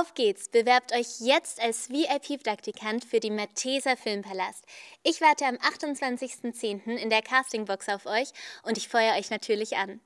Auf geht's! Bewerbt euch jetzt als VIP-Praktikant für die Matheser Filmpalast. Ich warte am 28.10. in der Castingbox auf euch und ich feuere euch natürlich an.